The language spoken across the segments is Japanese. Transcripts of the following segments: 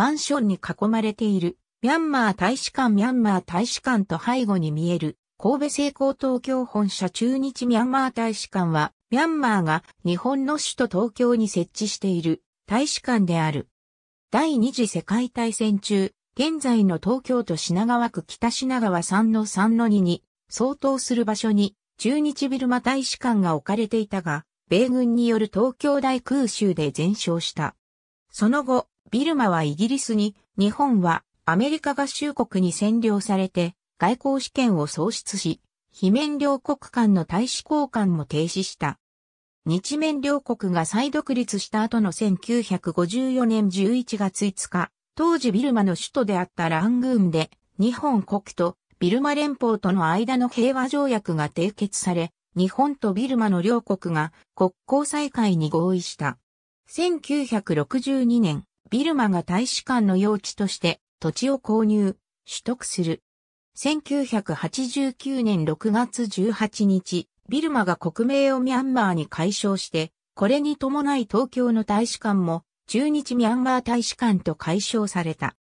マンションに囲まれている、ミャンマー大使館ミャンマー大使館と背後に見える、神戸製鋼東京本社中日ミャンマー大使館は、ミャンマーが日本の首都東京に設置している大使館である。第二次世界大戦中、現在の東京都品川区北品川3の3の2に相当する場所に中日ビルマ大使館が置かれていたが、米軍による東京大空襲で全焼した。その後、ビルマはイギリスに、日本はアメリカ合衆国に占領されて、外交試験を創出し、非面両国間の大使交換も停止した。日面両国が再独立した後の1954年11月5日、当時ビルマの首都であったラングーンで、日本国とビルマ連邦との間の平和条約が締結され、日本とビルマの両国が国交再開に合意した。1962年、ビルマが大使館の用地として土地を購入、取得する。1989年6月18日、ビルマが国名をミャンマーに解消して、これに伴い東京の大使館も中日ミャンマー大使館と解消された。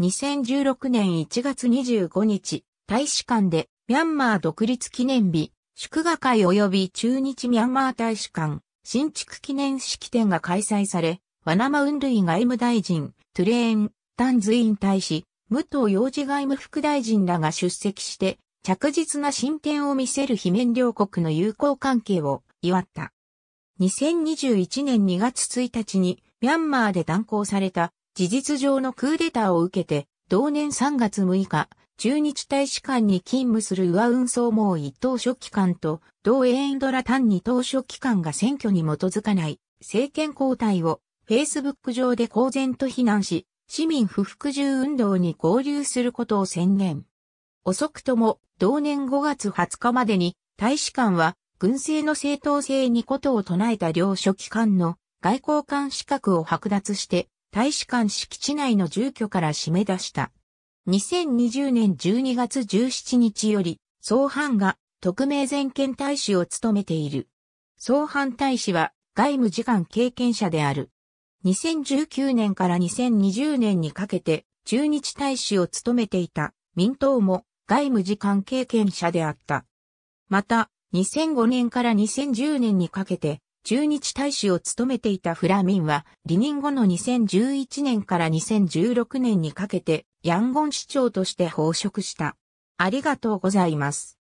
2016年1月25日、大使館でミャンマー独立記念日、祝賀会及び中日ミャンマー大使館新築記念式典が開催され、ワナマウンルイ外務大臣、トゥレーン、タンズイン大使、武藤洋次外務副大臣らが出席して、着実な進展を見せる非面両国の友好関係を祝った。2021年2月1日にミャンマーで断行された事実上のクーデターを受けて、同年3月6日、中日大使館に勤務する上運送網一等書記官と同エンドラ単二等書記官が選挙に基づかない政権交代を Facebook 上で公然と非難し、市民不服従運動に合流することを宣言。遅くとも同年5月20日までに大使館は軍政の正当性にことを唱えた領書機関の外交官資格を剥奪して大使館敷地内の住居から締め出した。2020年12月17日より、総犯が特命全権大使を務めている。総犯大使は外務次官経験者である。2019年から2020年にかけて駐日大使を務めていた民党も外務次官経験者であった。また、2005年から2010年にかけて駐日大使を務めていたフラミンは、離任後の2011年から2016年にかけて、ヤンゴン市長として奉職した。ありがとうございます。